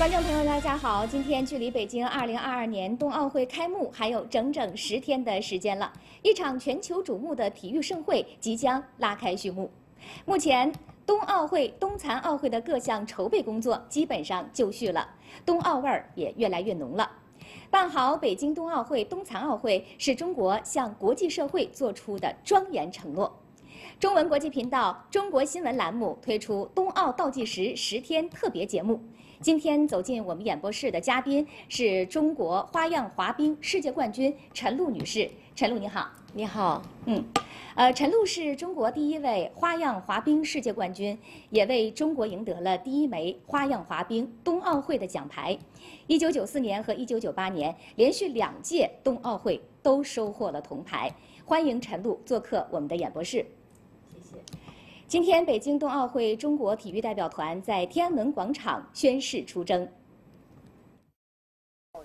观众朋友，大家好！今天距离北京2022年冬奥会开幕还有整整十天的时间了，一场全球瞩目的体育盛会即将拉开序幕。目前，冬奥会、冬残奥会的各项筹备工作基本上就绪了，冬奥味儿也越来越浓了。办好北京冬奥会、冬残奥会是中国向国际社会做出的庄严承诺。中文国际频道中国新闻栏目推出冬奥倒计时十天特别节目。今天走进我们演播室的嘉宾是中国花样滑冰世界冠军陈露女士。陈露你好，你好，嗯，呃，陈露是中国第一位花样滑冰世界冠军，也为中国赢得了第一枚花样滑冰冬奥会的奖牌。一九九四年和一九九八年连续两届冬奥会都收获了铜牌。欢迎陈露做客我们的演播室。今天，北京冬奥会中国体育代表团在天安门广场宣誓出征。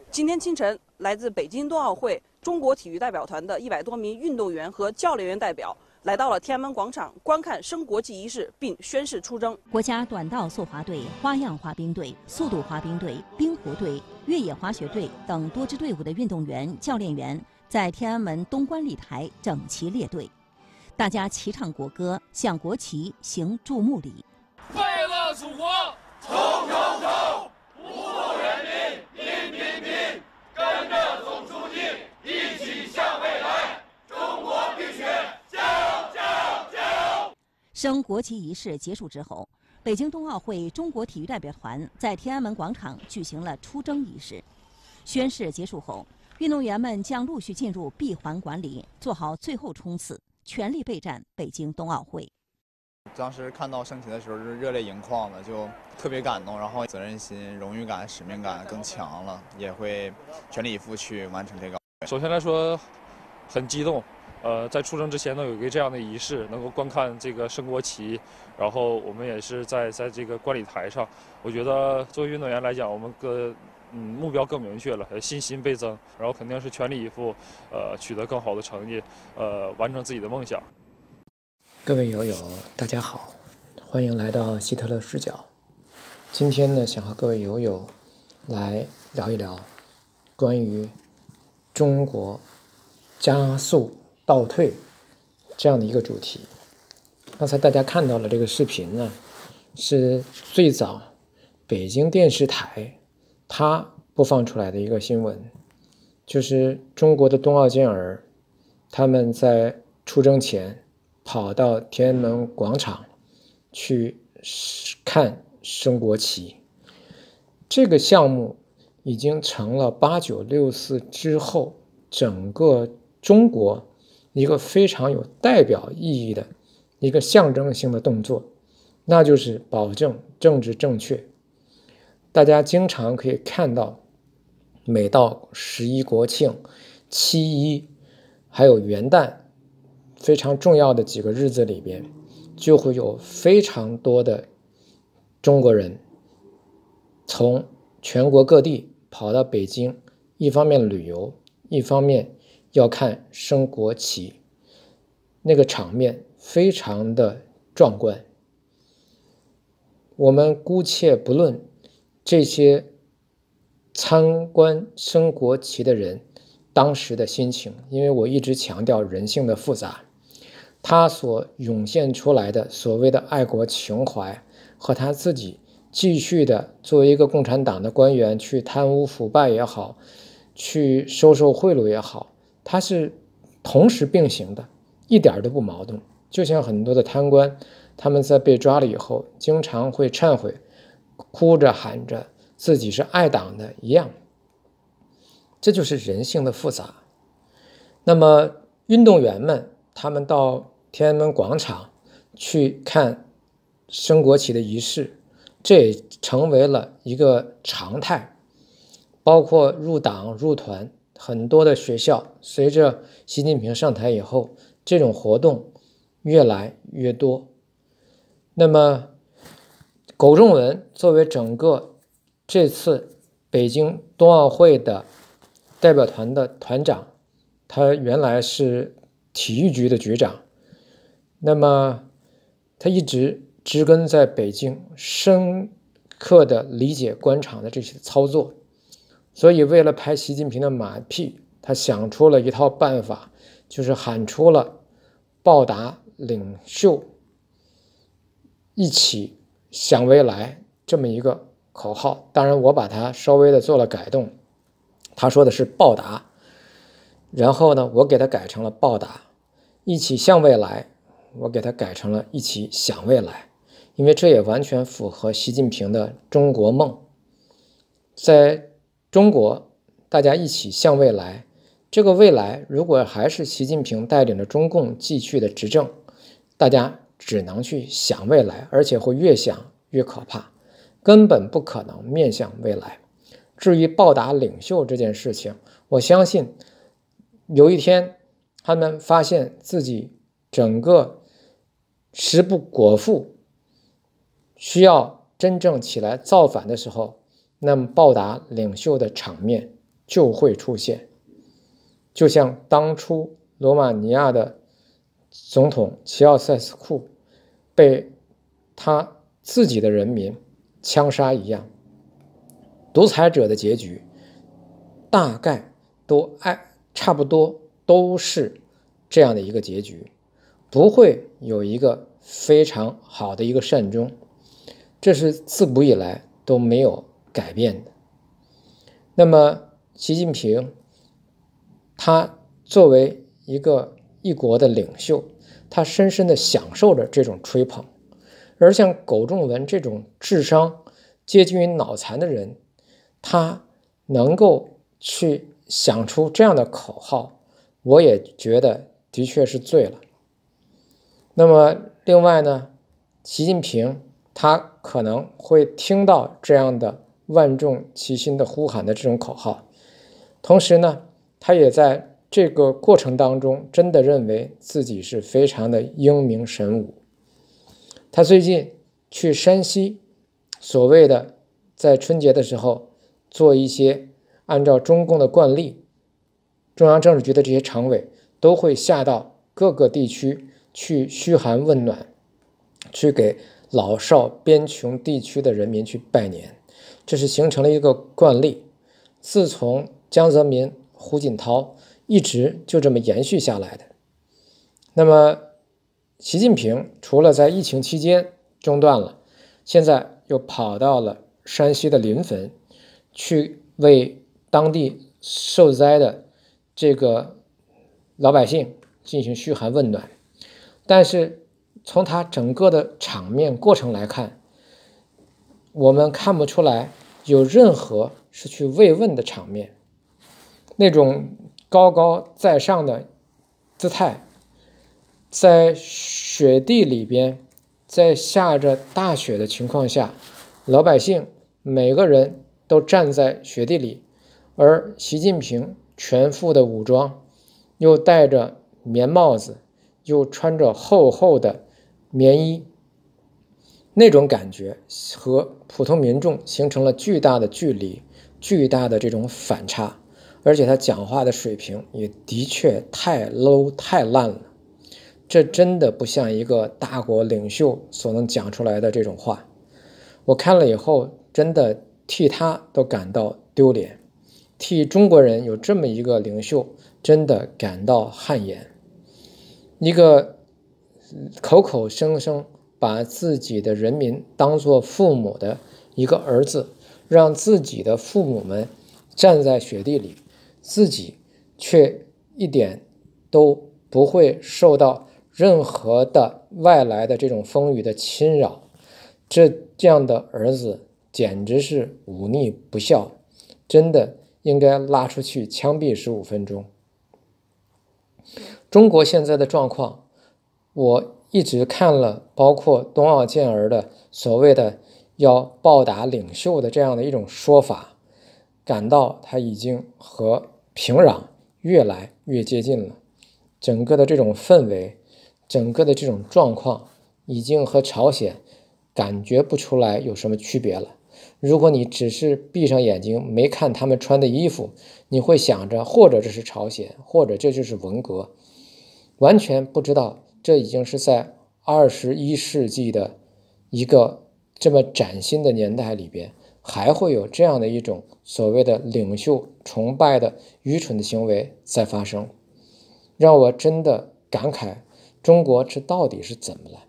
今天清晨，来自北京冬奥会中国体育代表团的一百多名运动员和教练员代表，来到了天安门广场，观看升国旗仪式并宣誓出征。国家短道速滑队、花样滑冰队、速度滑冰队、冰壶队、越野滑雪队等多支队伍的运动员、教练员在天安门东观礼台整齐列队。大家齐唱国歌，向国旗行注目礼。快乐祖国，从头冲！服务人民，人民兵，跟着总书记一起向未来。中国冰雪，加油！加油！加油！升国旗仪式结束之后，北京冬奥会中国体育代表团在天安门广场举行了出征仪式。宣誓结束后，运动员们将陆续进入闭环管理，做好最后冲刺。全力备战北京冬奥会。当时看到升旗的时候，是热泪盈眶的，就特别感动，然后责任心、荣誉感、使命感更强了，也会全力以赴去完成这个。首先来说，很激动。呃，在出征之前呢，有一个这样的仪式，能够观看这个升国旗，然后我们也是在在这个观礼台上。我觉得作为运动员来讲，我们跟嗯，目标更明确了，信心倍增，然后肯定是全力以赴，呃，取得更好的成绩，呃，完成自己的梦想。各位友友，大家好，欢迎来到希特勒视角。今天呢，想和各位友友来聊一聊关于中国加速倒退这样的一个主题。刚才大家看到了这个视频呢，是最早北京电视台。他播放出来的一个新闻，就是中国的冬奥健儿，他们在出征前跑到天安门广场去看升国旗。这个项目已经成了八九六四之后整个中国一个非常有代表意义的一个象征性的动作，那就是保证政治正确。大家经常可以看到，每到十一国庆、七一，还有元旦，非常重要的几个日子里边，就会有非常多的中国人从全国各地跑到北京，一方面旅游，一方面要看升国旗，那个场面非常的壮观。我们姑且不论。这些参观升国旗的人当时的心情，因为我一直强调人性的复杂，他所涌现出来的所谓的爱国情怀和他自己继续的作为一个共产党的官员去贪污腐败也好，去收受贿赂也好，他是同时并行的，一点都不矛盾。就像很多的贪官，他们在被抓了以后，经常会忏悔。哭着喊着自己是爱党的一样，这就是人性的复杂。那么，运动员们他们到天安门广场去看升国旗的仪式，这也成为了一个常态。包括入党入团，很多的学校，随着习近平上台以后，这种活动越来越多。那么。苟仲文作为整个这次北京冬奥会的代表团的团长，他原来是体育局的局长，那么他一直植根在北京，深刻的理解官场的这些操作，所以为了拍习近平的马屁，他想出了一套办法，就是喊出了报答领袖，一起。向未来这么一个口号，当然我把它稍微的做了改动。他说的是报答，然后呢，我给他改成了报答。一起向未来，我给他改成了一起想未来，因为这也完全符合习近平的中国梦。在中国，大家一起向未来。这个未来，如果还是习近平带领着中共继续的执政，大家。只能去想未来，而且会越想越可怕，根本不可能面向未来。至于报答领袖这件事情，我相信有一天他们发现自己整个食不果腹，需要真正起来造反的时候，那么报答领袖的场面就会出现，就像当初罗马尼亚的。总统齐奥塞斯库被他自己的人民枪杀一样，独裁者的结局大概都爱差不多都是这样的一个结局，不会有一个非常好的一个善终，这是自古以来都没有改变的。那么，习近平他作为一个。一国的领袖，他深深的享受着这种吹捧，而像苟仲文这种智商接近于脑残的人，他能够去想出这样的口号，我也觉得的确是醉了。那么，另外呢，习近平他可能会听到这样的万众齐心的呼喊的这种口号，同时呢，他也在。这个过程当中，真的认为自己是非常的英明神武。他最近去山西，所谓的在春节的时候做一些按照中共的惯例，中央政治局的这些常委都会下到各个地区去嘘寒问暖，去给老少边穷地区的人民去拜年，这是形成了一个惯例。自从江泽民、胡锦涛。一直就这么延续下来的。那么，习近平除了在疫情期间中断了，现在又跑到了山西的临汾，去为当地受灾的这个老百姓进行嘘寒问暖。但是，从他整个的场面过程来看，我们看不出来有任何是去慰问的场面，那种。高高在上的姿态，在雪地里边，在下着大雪的情况下，老百姓每个人都站在雪地里，而习近平全副的武装，又戴着棉帽子，又穿着厚厚的棉衣，那种感觉和普通民众形成了巨大的距离，巨大的这种反差。而且他讲话的水平也的确太 low 太烂了，这真的不像一个大国领袖所能讲出来的这种话。我看了以后，真的替他都感到丢脸，替中国人有这么一个领袖，真的感到汗颜。一个口口声声把自己的人民当做父母的一个儿子，让自己的父母们站在雪地里。自己却一点都不会受到任何的外来的这种风雨的侵扰，这这样的儿子简直是忤逆不孝，真的应该拉出去枪毙十五分钟。中国现在的状况，我一直看了，包括冬奥健儿的所谓的要报答领袖的这样的一种说法，感到他已经和。平壤越来越接近了，整个的这种氛围，整个的这种状况，已经和朝鲜感觉不出来有什么区别了。如果你只是闭上眼睛没看他们穿的衣服，你会想着或者这是朝鲜，或者这就是文革，完全不知道这已经是在二十一世纪的一个这么崭新的年代里边。还会有这样的一种所谓的领袖崇拜的愚蠢的行为在发生，让我真的感慨：中国这到底是怎么了？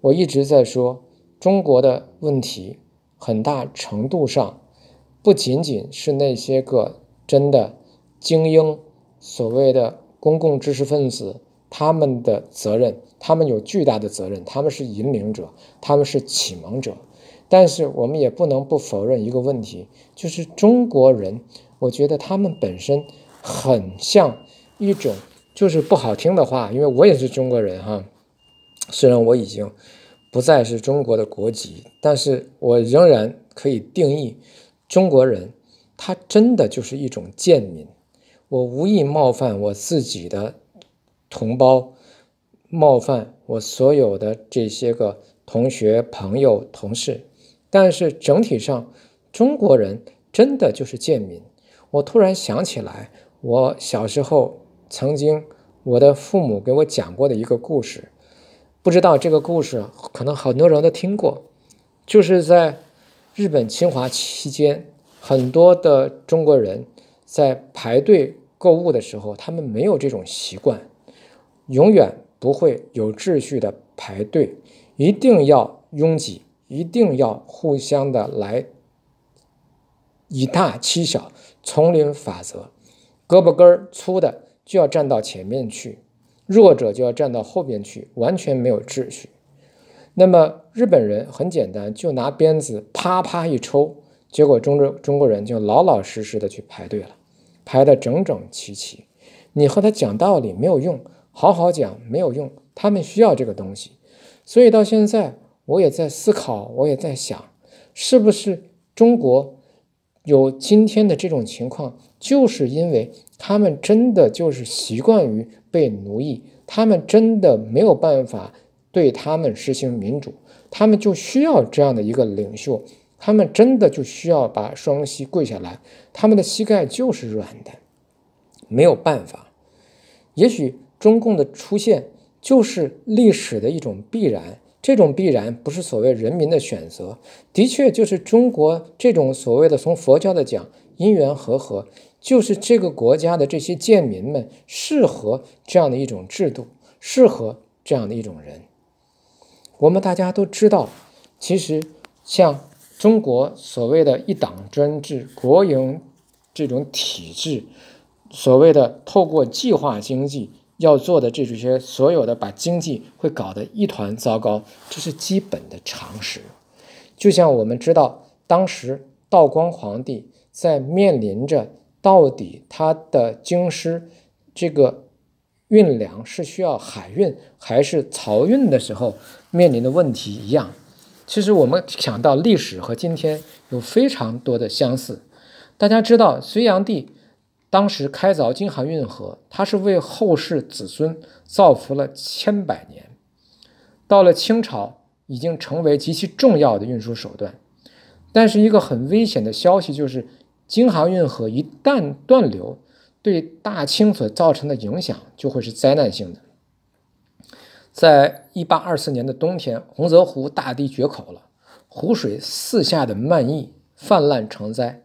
我一直在说，中国的问题很大程度上不仅仅是那些个真的精英，所谓的公共知识分子，他们的责任，他们有巨大的责任，他们是引领者，他们是启蒙者。但是我们也不能不否认一个问题，就是中国人，我觉得他们本身很像一种，就是不好听的话，因为我也是中国人哈，虽然我已经不再是中国的国籍，但是我仍然可以定义中国人，他真的就是一种贱民。我无意冒犯我自己的同胞，冒犯我所有的这些个同学、朋友、同事。但是整体上，中国人真的就是贱民。我突然想起来，我小时候曾经我的父母给我讲过的一个故事，不知道这个故事可能很多人都听过。就是在日本侵华期间，很多的中国人在排队购物的时候，他们没有这种习惯，永远不会有秩序的排队，一定要拥挤。一定要互相的来以大欺小，丛林法则，胳膊根儿粗的就要站到前面去，弱者就要站到后边去，完全没有秩序。那么日本人很简单，就拿鞭子啪啪一抽，结果中中中国人就老老实实的去排队了，排的整整齐齐。你和他讲道理没有用，好好讲没有用，他们需要这个东西，所以到现在。我也在思考，我也在想，是不是中国有今天的这种情况，就是因为他们真的就是习惯于被奴役，他们真的没有办法对他们实行民主，他们就需要这样的一个领袖，他们真的就需要把双膝跪下来，他们的膝盖就是软的，没有办法。也许中共的出现就是历史的一种必然。这种必然不是所谓人民的选择，的确就是中国这种所谓的从佛教的讲因缘和合，就是这个国家的这些贱民们适合这样的一种制度，适合这样的一种人。我们大家都知道，其实像中国所谓的一党专制、国营这种体制，所谓的透过计划经济。要做的这些所有的，把经济会搞得一团糟糕，这是基本的常识。就像我们知道，当时道光皇帝在面临着到底他的京师这个运粮是需要海运还是漕运的时候面临的问题一样。其实我们想到历史和今天有非常多的相似。大家知道隋炀帝。当时开凿京杭运河，它是为后世子孙造福了千百年。到了清朝，已经成为极其重要的运输手段。但是，一个很危险的消息就是，京杭运河一旦断流，对大清所造成的影响就会是灾难性的。在一八二四年的冬天，洪泽湖大堤决口了，湖水四下的漫溢，泛滥成灾。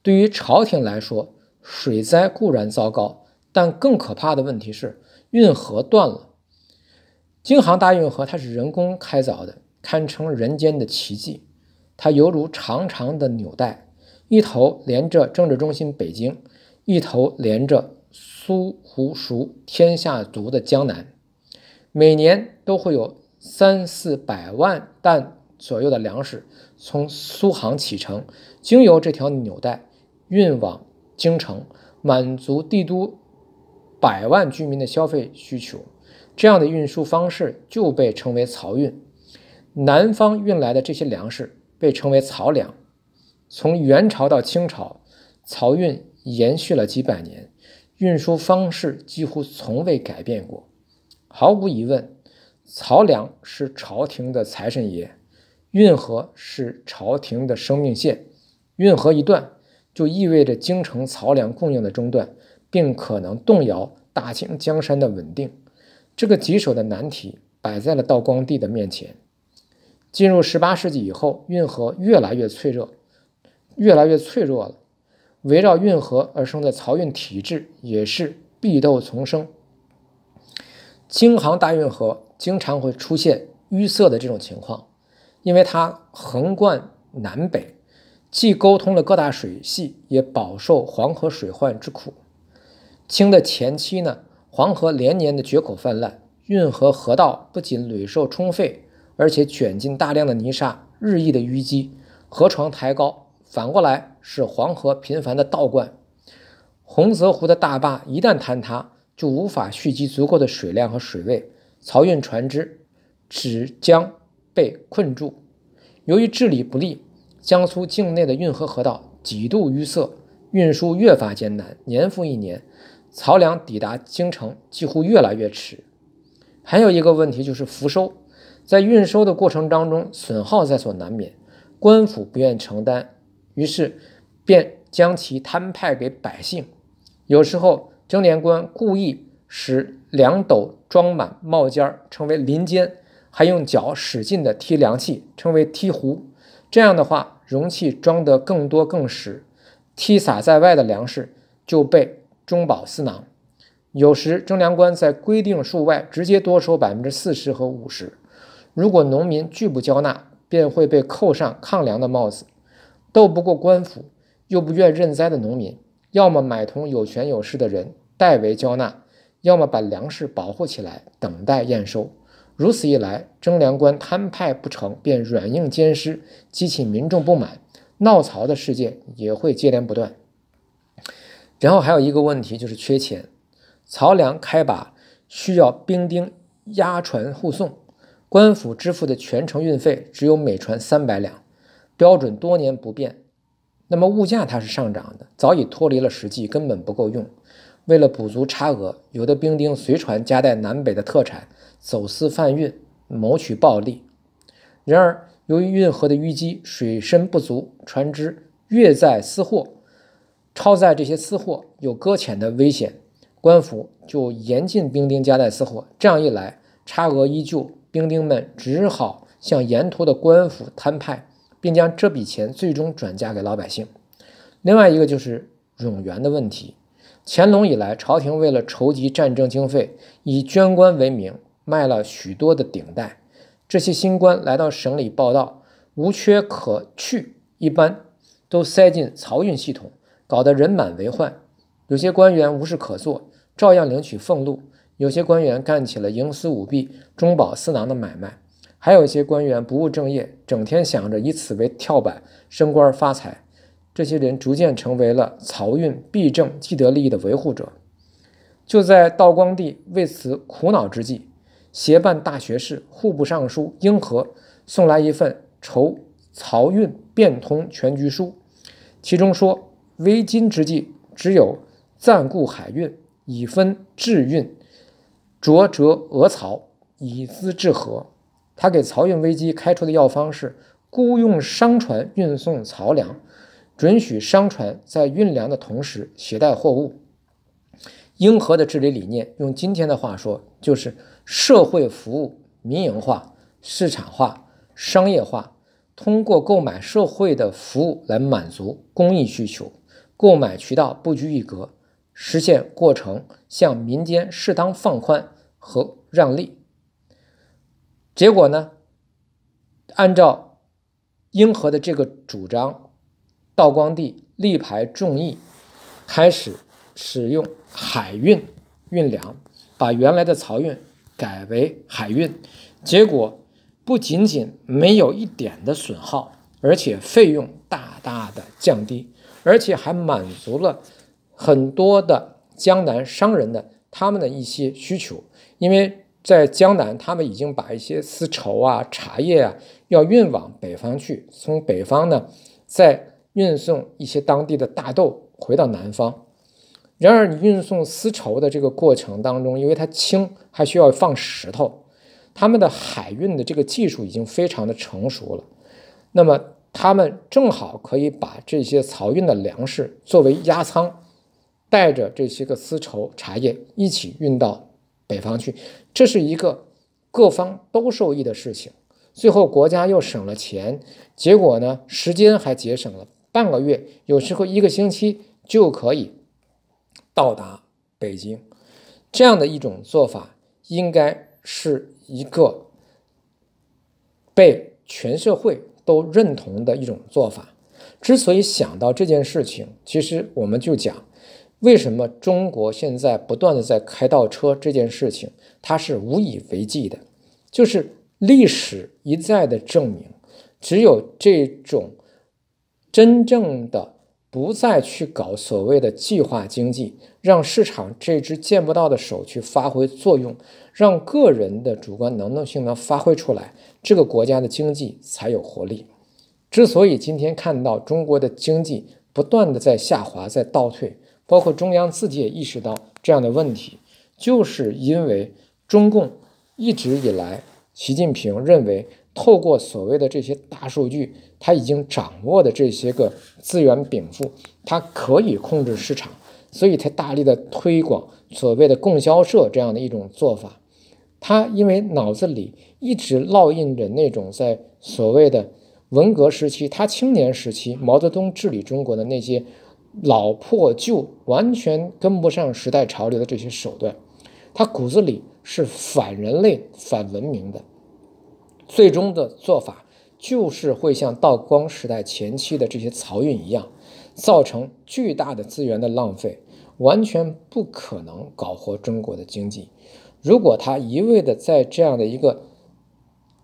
对于朝廷来说，水灾固然糟糕，但更可怕的问题是运河断了。京杭大运河它是人工开凿的，堪称人间的奇迹。它犹如长长的纽带，一头连着政治中心北京，一头连着苏湖熟天下足的江南。每年都会有三四百万担左右的粮食从苏杭启程，经由这条纽带运往。京城满足帝都百万居民的消费需求，这样的运输方式就被称为漕运。南方运来的这些粮食被称为漕粮。从元朝到清朝，漕运延续了几百年，运输方式几乎从未改变过。毫无疑问，漕粮是朝廷的财神爷，运河是朝廷的生命线。运河一断。就意味着京城漕粮供应的中断，并可能动摇大清江山的稳定。这个棘手的难题摆在了道光帝的面前。进入十八世纪以后，运河越来越脆弱，越来越脆弱了。围绕运河而生的漕运体制也是必斗丛生。京杭大运河经常会出现淤塞的这种情况，因为它横贯南北。既沟通了各大水系，也饱受黄河水患之苦。清的前期呢，黄河连年的决口泛滥，运河河道不仅屡受冲废，而且卷进大量的泥沙，日益的淤积，河床抬高。反过来是黄河频繁的倒灌，洪泽湖的大坝一旦坍塌，就无法蓄积足够的水量和水位，漕运船只只将被困住。由于治理不力。江苏境内的运河河道几度淤塞，运输越发艰难。年复一年，漕粮抵达京城几乎越来越迟。还有一个问题就是福收，在运输的过程当中，损耗在所难免，官府不愿承担，于是便将其摊派给百姓。有时候征粮官故意使两斗装满冒尖儿，称为林尖，还用脚使劲的踢粮器，称为踢壶。这样的话。容器装得更多更实，踢撒在外的粮食就被中饱私囊。有时征粮官在规定数外直接多收百分之四十和五十，如果农民拒不交纳，便会被扣上抗粮的帽子。斗不过官府又不愿认栽的农民，要么买通有权有势的人代为交纳，要么把粮食保护起来等待验收。如此一来，征粮官摊派不成，便软硬兼施，激起民众不满，闹漕的事件也会接连不断。然后还有一个问题就是缺钱。漕粮开拔需要兵丁押船护送，官府支付的全程运费只有每船三百两，标准多年不变。那么物价它是上涨的，早已脱离了实际，根本不够用。为了补足差额，有的兵丁随船夹带南北的特产。走私贩运谋取暴利，然而由于运河的淤积，水深不足，船只越载私货、超载这些私货有搁浅的危险，官府就严禁兵丁夹带私货。这样一来，差额依旧，兵丁们只好向沿途的官府摊派，并将这笔钱最终转嫁给老百姓。另外一个就是冗员的问题。乾隆以来，朝廷为了筹集战争经费，以捐官为名。卖了许多的顶带，这些新官来到省里报道，无缺可去，一般都塞进漕运系统，搞得人满为患。有些官员无事可做，照样领取俸禄；有些官员干起了营私舞弊、中饱私囊的买卖；还有一些官员不务正业，整天想着以此为跳板升官发财。这些人逐渐成为了漕运弊政既得利益的维护者。就在道光帝为此苦恼之际，协办大学士、户部尚书英和送来一份筹漕运变通全局书，其中说：“危今之际，只有暂顾海运，以分治运；酌折额漕，以资治河。”他给漕运危机开出的药方是雇佣商船运送漕粮，准许商船在运粮的同时携带货物。英和的治理理念，用今天的话说，就是。社会服务民营化、市场化、商业化，通过购买社会的服务来满足公益需求，购买渠道不拘一格，实现过程向民间适当放宽和让利。结果呢？按照英和的这个主张，道光帝力排众议，开始使用海运运粮，把原来的漕运。改为海运，结果不仅仅没有一点的损耗，而且费用大大的降低，而且还满足了很多的江南商人的他们的一些需求。因为在江南，他们已经把一些丝绸啊、茶叶啊要运往北方去，从北方呢再运送一些当地的大豆回到南方。然而，你运送丝绸的这个过程当中，因为它轻，还需要放石头。他们的海运的这个技术已经非常的成熟了，那么他们正好可以把这些漕运的粮食作为压舱，带着这些个丝绸、茶叶一起运到北方去。这是一个各方都受益的事情。最后，国家又省了钱，结果呢，时间还节省了半个月，有时候一个星期就可以。到达北京，这样的一种做法应该是一个被全社会都认同的一种做法。之所以想到这件事情，其实我们就讲，为什么中国现在不断的在开倒车这件事情，它是无以为继的。就是历史一再的证明，只有这种真正的。不再去搞所谓的计划经济，让市场这只见不到的手去发挥作用，让个人的主观能动性能发挥出来，这个国家的经济才有活力。之所以今天看到中国的经济不断的在下滑、在倒退，包括中央自己也意识到这样的问题，就是因为中共一直以来，习近平认为。透过所谓的这些大数据，他已经掌握的这些个资源禀赋，他可以控制市场，所以他大力的推广所谓的供销社这样的一种做法。他因为脑子里一直烙印着那种在所谓的文革时期，他青年时期毛泽东治理中国的那些老破旧、完全跟不上时代潮流的这些手段，他骨子里是反人类、反文明的。最终的做法就是会像道光时代前期的这些漕运一样，造成巨大的资源的浪费，完全不可能搞活中国的经济。如果他一味的在这样的一个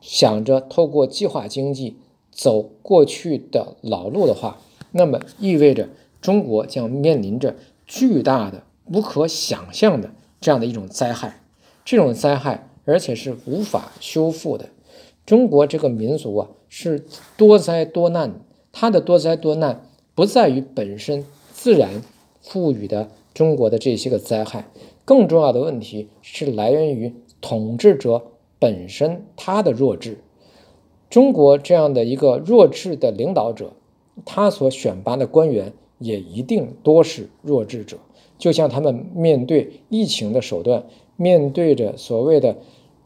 想着透过计划经济走过去的老路的话，那么意味着中国将面临着巨大的、不可想象的这样的一种灾害，这种灾害而且是无法修复的。中国这个民族啊，是多灾多难。它的多灾多难不在于本身自然赋予的中国的这些个灾害，更重要的问题是来源于统治者本身他的弱智。中国这样的一个弱智的领导者，他所选拔的官员也一定多是弱智者。就像他们面对疫情的手段，面对着所谓的。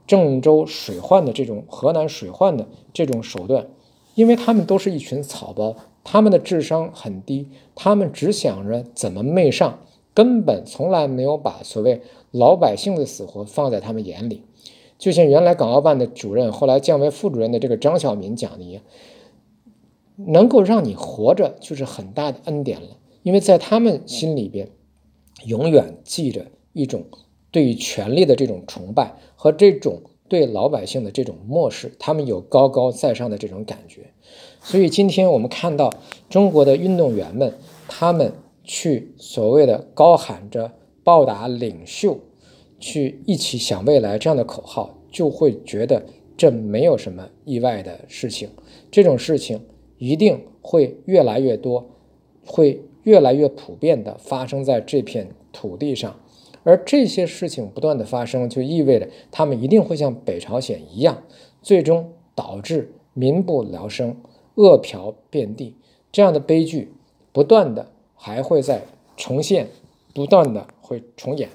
郑州水患的这种，河南水患的这种手段，因为他们都是一群草包，他们的智商很低，他们只想着怎么媚上，根本从来没有把所谓老百姓的死活放在他们眼里。就像原来港澳办的主任，后来降为副主任的这个张晓明讲的一样，能够让你活着就是很大的恩典了，因为在他们心里边，永远记着一种对于权力的这种崇拜。和这种对老百姓的这种漠视，他们有高高在上的这种感觉，所以今天我们看到中国的运动员们，他们去所谓的高喊着报答领袖，去一起想未来这样的口号，就会觉得这没有什么意外的事情，这种事情一定会越来越多，会越来越普遍的发生在这片土地上。而这些事情不断的发生，就意味着他们一定会像北朝鲜一样，最终导致民不聊生、饿殍遍地这样的悲剧不断的还会再重现，不断的会重演。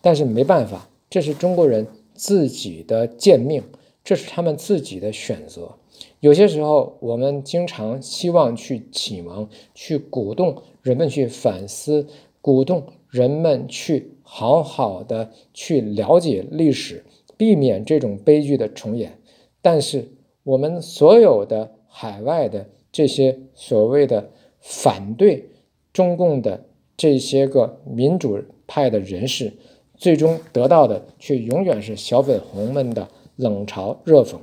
但是没办法，这是中国人自己的贱命，这是他们自己的选择。有些时候，我们经常希望去启蒙，去鼓动人们去反思，鼓动人们去。好好的去了解历史，避免这种悲剧的重演。但是，我们所有的海外的这些所谓的反对中共的这些个民主派的人士，最终得到的却永远是小粉红们的冷嘲热讽。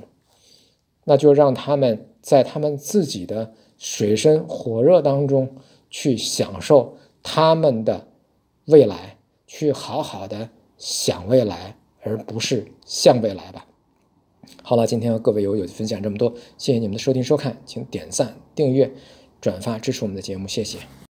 那就让他们在他们自己的水深火热当中去享受他们的未来。去好好的想未来，而不是向未来吧。好了，今天和各位友友分享这么多，谢谢你们的收听收看，请点赞、订阅、转发支持我们的节目，谢谢。